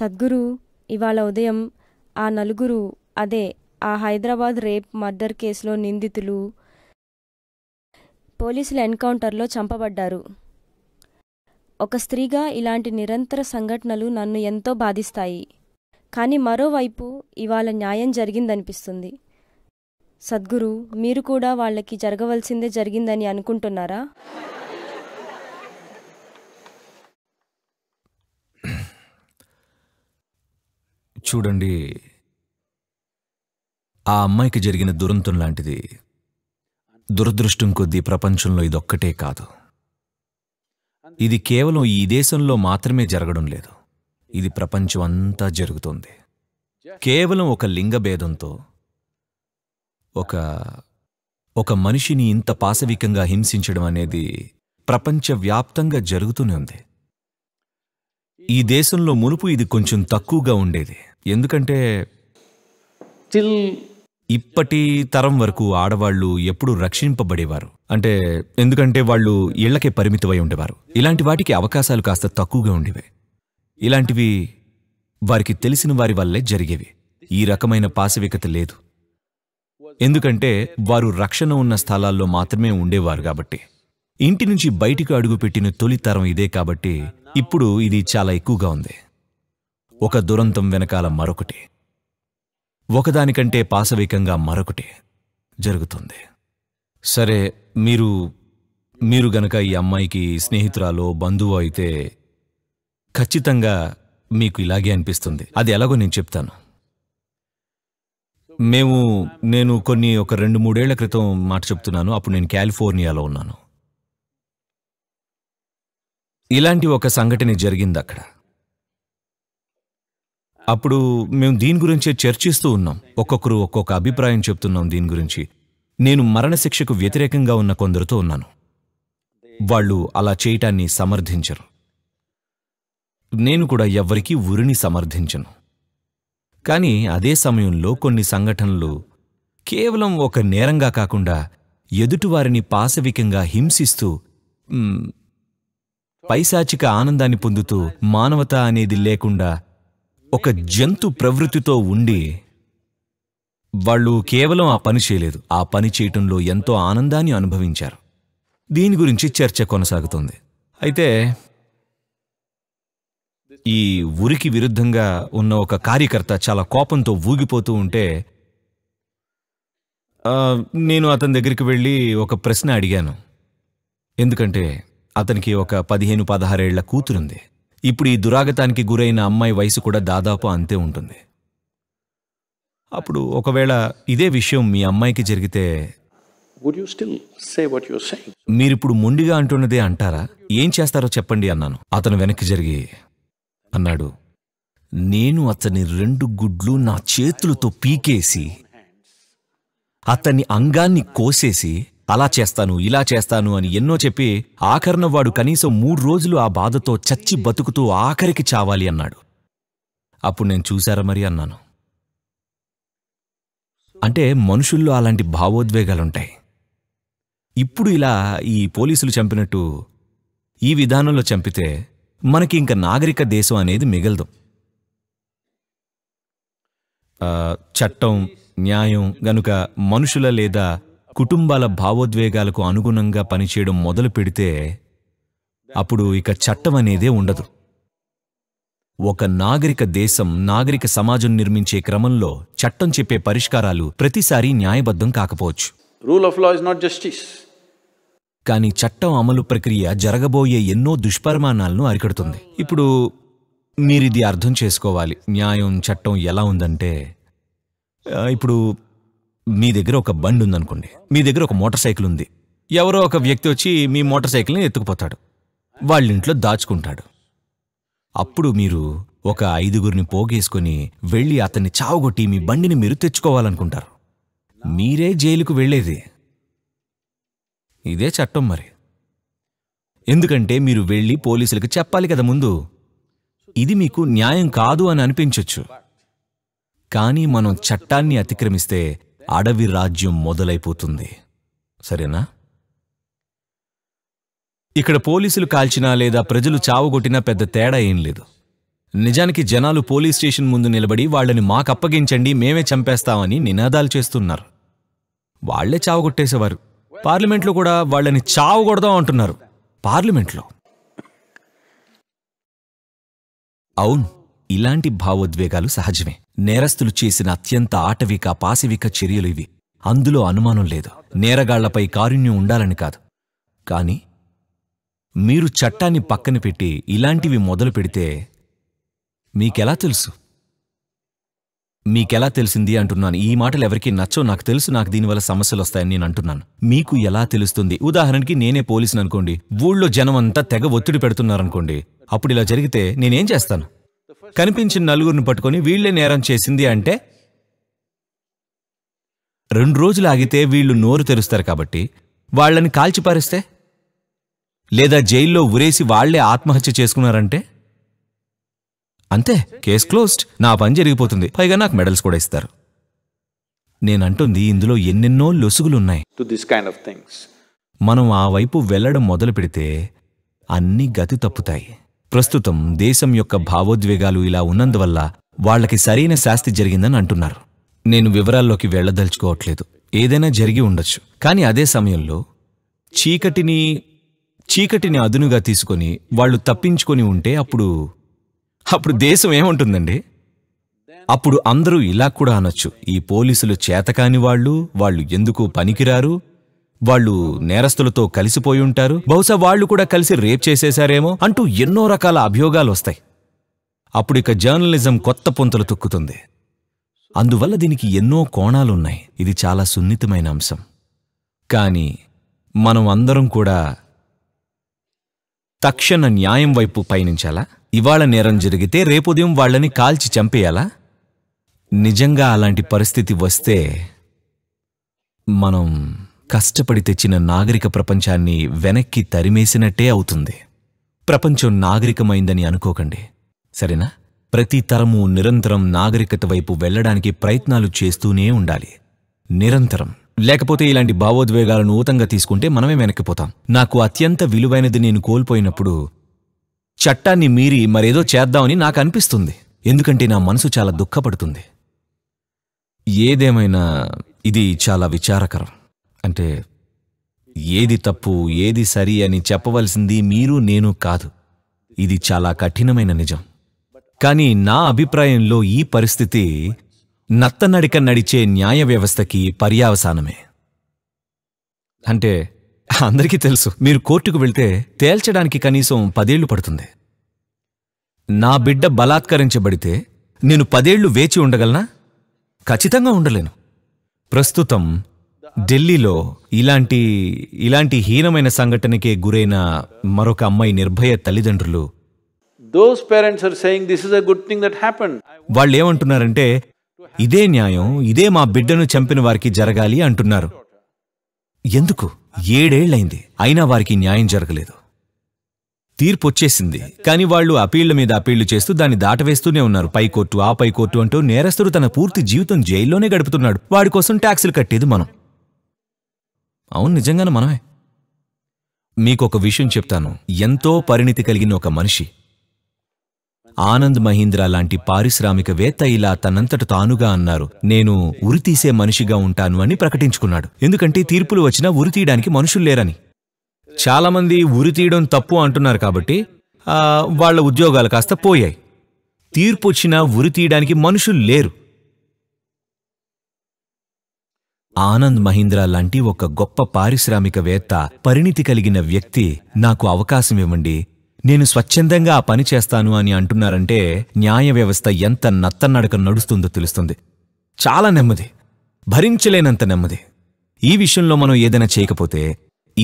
సద్గురు ఇవాళ ఉదయం ఆ నలుగురు అదే ఆ హైదరాబాద్ రేప్ మర్డర్ కేసులో నిందితులు పోలీసుల ఎన్కౌంటర్లో చంపబడ్డారు ఒక స్త్రీగా ఇలాంటి నిరంతర సంఘటనలు నన్ను ఎంతో బాధిస్తాయి కానీ మరోవైపు ఇవాళ న్యాయం జరిగిందనిపిస్తుంది సద్గురు మీరు కూడా వాళ్ళకి జరగవలసిందే జరిగిందని అనుకుంటున్నారా చూడండి ఆ అమ్మాయికి జరిగిన దురంతం లాంటిది దురదృష్టం కొద్దీ ప్రపంచంలో ఇదొక్కటే కాదు ఇది కేవలం ఈ దేశంలో మాత్రమే జరగడం లేదు ఇది ప్రపంచం అంతా జరుగుతుంది కేవలం ఒక లింగభేదంతో ఒక ఒక మనిషిని ఇంత పాశవికంగా హింసించడం అనేది ప్రపంచవ్యాప్తంగా జరుగుతూనే ఉంది ఈ దేశంలో మునుపు ఇది కొంచెం తక్కువగా ఉండేది ఎందుకంటే ఇప్పటి తరం వరకు ఆడవాళ్ళు ఎప్పుడు రక్షింపబడేవారు అంటే ఎందుకంటే వాళ్ళు ఇళ్లకే పరిమితమై ఉండేవారు ఇలాంటి వాటికి అవకాశాలు కాస్త తక్కువగా ఉండేవి ఇలాంటివి వారికి తెలిసిన వారి వల్లే జరిగేవి ఈ రకమైన పాశవికత లేదు ఎందుకంటే వారు రక్షణ ఉన్న స్థలాల్లో మాత్రమే ఉండేవారు కాబట్టి ఇంటి నుంచి బయటికి అడుగుపెట్టిన తొలి తరం ఇదే కాబట్టి ఇప్పుడు ఇది చాలా ఎక్కువగా ఉంది ఒక దురంతం వెనకాల మరొకటి ఒకదానికంటే పాశవికంగా మరొకటి జరుగుతుంది సరే మీరు మీరు గనక ఈ అమ్మాయికి స్నేహితురాలో బంధువు అయితే ఖచ్చితంగా మీకు ఇలాగే అనిపిస్తుంది అది ఎలాగో నేను చెప్తాను మేము నేను కొన్ని ఒక రెండు మూడేళ్ల క్రితం మాట చెప్తున్నాను అప్పుడు నేను కాలిఫోర్నియాలో ఉన్నాను ఇలాంటి ఒక సంఘటన జరిగింది అక్కడ అప్పుడు మేము దీని గురించే చర్చిస్తూ ఉన్నాం ఒక్కొక్కరు ఒక్కొక్క అభిప్రాయం చెప్తున్నాం దీని గురించి నేను మరణశిక్షకు వ్యతిరేకంగా ఉన్న కొందరితో ఉన్నాను వాళ్ళు అలా చేయటాన్ని సమర్థించరు నేను కూడా ఎవ్వరికీ ఉరిని సమర్థించను కానీ అదే సమయంలో కొన్ని సంఘటనలు కేవలం ఒక నేరంగా కాకుండా ఎదుటివారిని పాశవికంగా హింసిస్తూ పైశాచిక ఆనందాన్ని పొందుతూ మానవత అనేది లేకుండా ఒక జంతు ప్రవృత్తితో ఉండి వాళ్ళు కేవలం ఆ పని చేయలేదు ఆ పని చేయటంలో ఎంతో ఆనందాన్ని అనుభవించారు దీని గురించి చర్చ కొనసాగుతుంది అయితే ఈ ఉరికి విరుద్ధంగా ఉన్న ఒక కార్యకర్త చాలా కోపంతో ఊగిపోతూ ఉంటే నేను అతని దగ్గరికి వెళ్ళి ఒక ప్రశ్న అడిగాను ఎందుకంటే అతనికి ఒక పదిహేను పదహారేళ్ల కూతురుంది ఇప్పుడు ఈ దురాగతానికి గురైన అమ్మాయి వయసు కూడా దాదాపు అంతే ఉంటుంది అప్పుడు ఒకవేళ ఇదే విషయం మీ అమ్మాయికి జరిగితే మీరిప్పుడు మొండిగా అంటున్నదే అంటారా ఏం చేస్తారో చెప్పండి అన్నాను అతను వెనక్కి జరిగి అన్నాడు నేను అతని రెండు గుడ్లు నా చేతులతో పీకేసి అతని అంగాన్ని కోసేసి అలా చేస్తాను ఇలా చేస్తాను అని ఎన్నో చెప్పి ఆఖరినవాడు వాడు కనీసం మూడు రోజులు ఆ బాధతో చచ్చి బతుకుతూ ఆఖరికి చావాలి అన్నాడు అప్పుడు నేను చూశారా మరి అన్నాను అంటే మనుషుల్లో అలాంటి భావోద్వేగాలుంటాయి ఇప్పుడు ఇలా ఈ పోలీసులు చంపినట్టు ఈ విధానంలో చంపితే మనకి ఇంకా నాగరిక దేశం అనేది మిగలదు చట్టం న్యాయం గనుక మనుషుల లేదా కుటుంబాల భావోద్వేగాలకు అనుగుణంగా పనిచేయడం మొదలు పెడితే అప్పుడు ఇక చట్టం అనేదే ఉండదు ఒక నాగరిక దేశం నాగరిక సమాజం నిర్మించే క్రమంలో చట్టం చెప్పే పరిష్కారాలు ప్రతిసారి న్యాయబద్ధం కాకపోవచ్చు rule of law is not justice కానీ చట్టం అమలు ప్రక్రియ జరగబోయే ఎన్నో దుష్పరిమాణాలను అరికడుతుంది ఇప్పుడు మీరిది అర్థం చేసుకోవాలి న్యాయం చట్టం ఎలా ఉందంటే ఇప్పుడు మీ దగ్గర ఒక బండి ఉందనుకోండి మీ దగ్గర ఒక మోటార్ సైకిల్ ఉంది ఎవరో ఒక వ్యక్తి వచ్చి మీ మోటార్ సైకిల్ని ఎత్తుకుపోతాడు వాళ్ళ ఇంట్లో దాచుకుంటాడు అప్పుడు మీరు ఒక ఐదుగురిని పోగేసుకొని వెళ్ళి అతన్ని చావుగొట్టి మీ బండిని మీరు తెచ్చుకోవాలనుకుంటారు మీరే జైలుకు వెళ్ళేది ఇదే చట్టం మరి ఎందుకంటే మీరు వెళ్ళి పోలీసులకు చెప్పాలి కదా ముందు ఇది మీకు న్యాయం కాదు అని అనిపించవచ్చు కానీ మనం చట్టాన్ని అతిక్రమిస్తే అడవి రాజ్యం మొదలైపోతుంది సరేనా ఇక్కడ పోలీసులు కాల్చినా లేదా ప్రజలు చావుగొట్టినా పెద్ద తేడా ఏం లేదు నిజానికి జనాలు పోలీస్ స్టేషన్ ముందు నిలబడి వాళ్ళని మాకప్పగించండి మేమే చంపేస్తామని నినాదాలు చేస్తున్నారు వాళ్లే చావుగొట్టేసేవారు పార్లమెంట్లో కూడా వాళ్ళని కొడదాం అంటున్నారు పార్లమెంట్లో అవును ఇలాంటి భావోద్వేగాలు సహజమే నేరస్తులు చేసిన అత్యంత ఆటవిక పాశవిక చర్యలు ఇవి అందులో అనుమానం లేదు నేరగాళ్లపై కారుణ్యం ఉండాలని కాదు కాని మీరు చట్టాన్ని పక్కన పెట్టి ఇలాంటివి మొదలు పెడితే మీకెలా తెలుసు మీకెలా తెలిసింది అంటున్నాను ఈ మాటలు ఎవరికీ నచ్చో నాకు తెలుసు నాకు దీనివల్ల సమస్యలు వస్తాయని నేను అంటున్నాను మీకు ఎలా తెలుస్తుంది ఉదాహరణకి నేనే పోలీసును అనుకోండి ఊళ్ళో జనం అంతా తెగ ఒత్తిడి పెడుతున్నారనుకోండి అప్పుడు ఇలా జరిగితే నేనేం చేస్తాను కనిపించిన నలుగురిని పట్టుకొని వీళ్లే నేరం చేసింది అంటే రెండు రోజులు ఆగితే వీళ్ళు నోరు తెరుస్తారు కాబట్టి వాళ్ళని కాల్చిపారిస్తే లేదా జైల్లో ఉరేసి వాళ్లే ఆత్మహత్య చేసుకున్నారంటే అంతే కేసు క్లోజ్డ్ నా పని జరిగిపోతుంది పైగా నాకు మెడల్స్ కూడా ఇస్తారు నేనంటుంది ఇందులో ఎన్నెన్నో లొసుగులున్నాయి మనం ఆ వైపు వెళ్ళడం మొదలు పెడితే అన్ని గతి తప్పుతాయి ప్రస్తుతం దేశం యొక్క భావోద్వేగాలు ఇలా ఉన్నందువల్ల వాళ్లకి సరైన శాస్తి జరిగిందని అంటున్నారు నేను వివరాల్లోకి వెళ్ళదలుచుకోవట్లేదు ఏదైనా జరిగి ఉండొచ్చు కానీ అదే సమయంలో చీకటిని చీకటిని అదునుగా తీసుకొని వాళ్ళు తప్పించుకొని ఉంటే అప్పుడు అప్పుడు దేశం ఏముంటుందండి అప్పుడు అందరూ ఇలా కూడా అనొచ్చు ఈ పోలీసులు చేతకాని వాళ్ళు వాళ్ళు ఎందుకు పనికిరారు వాళ్ళు నేరస్తులతో కలిసిపోయి ఉంటారు బహుశా వాళ్ళు కూడా కలిసి రేప్ చేసేశారేమో అంటూ ఎన్నో రకాల అభియోగాలు వస్తాయి అప్పుడిక జర్నలిజం కొత్త పొంతలు తొక్కుతుంది అందువల్ల దీనికి ఎన్నో కోణాలున్నాయి ఇది చాలా సున్నితమైన అంశం కానీ మనం అందరం కూడా తక్షణ న్యాయం వైపు పయనించాలా ఇవాళ నేరం జరిగితే రేపుదయం వాళ్ళని కాల్చి చంపేయాలా నిజంగా అలాంటి పరిస్థితి వస్తే మనం కష్టపడి తెచ్చిన నాగరిక ప్రపంచాన్ని వెనక్కి తరిమేసినట్టే అవుతుంది ప్రపంచం నాగరికమైందని అనుకోకండి సరేనా ప్రతి తరము నిరంతరం నాగరికత వైపు వెళ్లడానికి ప్రయత్నాలు చేస్తూనే ఉండాలి నిరంతరం లేకపోతే ఇలాంటి భావోద్వేగాలను ఊతంగా తీసుకుంటే మనమే వెనక్కిపోతాం నాకు అత్యంత విలువైనది నేను కోల్పోయినప్పుడు చట్టాన్ని మీరి మరేదో చేద్దామని నాకు అనిపిస్తుంది ఎందుకంటే నా మనసు చాలా దుఃఖపడుతుంది ఏదేమైనా ఇది చాలా విచారకరం అంటే ఏది తప్పు ఏది సరి అని చెప్పవలసింది మీరు నేను కాదు ఇది చాలా కఠినమైన నిజం కానీ నా అభిప్రాయంలో ఈ పరిస్థితి నత్తనడిక నడిచే న్యాయ వ్యవస్థకి పర్యావసానమే అంటే అందరికీ తెలుసు మీరు కోర్టుకు వెళ్తే తేల్చడానికి కనీసం పదేళ్లు పడుతుంది నా బిడ్డ బలాత్కరించబడితే నేను పదేళ్లు వేచి ఉండగలనా ఖచ్చితంగా ఉండలేను ప్రస్తుతం ఢిల్లీలో ఇలాంటి ఇలాంటి హీనమైన సంఘటనకే గురైన మరొక అమ్మాయి నిర్భయ తల్లిదండ్రులు those parents are saying this a good that happen వాళ్ళు ఏమంటున్నారంటే ఇదే న్యాయం ఇదే మా బిడ్డను చంపిన వారికి జరగాలి అంటున్నారు ఎందుకు ఏడేళ్లైంది అయినా వారికి న్యాయం జరగలేదు తీర్పు వచ్చేసింది కానీ వాళ్ళు అపీళ్ల మీద అపీళ్లు చేస్తూ దాన్ని దాటవేస్తూనే ఉన్నారు పైకోర్టు ఆ పై కోర్టు అంటూ నేరస్తుడు తన పూర్తి జీవితం జైల్లోనే గడుపుతున్నాడు వాడి కోసం ట్యాక్సులు కట్టేది మనం అవును నిజంగానే మనమే మీకు ఒక విషయం చెప్తాను ఎంతో పరిణితి కలిగిన ఒక మనిషి ఆనంద్ మహీంద్ర లాంటి పారిశ్రామికవేత్త ఇలా తనంతట తానుగా అన్నారు నేను ఉరితీసే మనిషిగా ఉంటాను అని ప్రకటించుకున్నాడు ఎందుకంటే తీర్పులు వచ్చినా ఉరితీయడానికి మనుషులు లేరని చాలామంది ఉరితీయడం తప్పు అంటున్నారు కాబట్టి వాళ్ళ ఉద్యోగాలు కాస్త పోయాయి తీర్పు వచ్చినా ఉరితీయడానికి మనుషులు లేరు ఆనంద్ మహీంద్రా లాంటి ఒక గొప్ప పారిశ్రామికవేత్త పరిణితి కలిగిన వ్యక్తి నాకు అవకాశం ఇవ్వండి నేను స్వచ్ఛందంగా ఆ పని చేస్తాను అని అంటున్నారంటే న్యాయ వ్యవస్థ ఎంత నత్తన్నడక నడుస్తుందో తెలుస్తుంది చాలా నెమ్మది భరించలేనంత నెమ్మది ఈ విషయంలో మనం ఏదైనా చేయకపోతే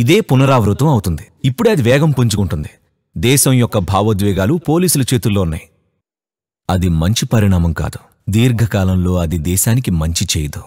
ఇదే పునరావృతం అవుతుంది ఇప్పుడే అది వేగం పుంజుకుంటుంది దేశం యొక్క భావోద్వేగాలు పోలీసుల చేతుల్లో ఉన్నాయి అది మంచి పరిణామం కాదు దీర్ఘకాలంలో అది దేశానికి మంచి చేయదు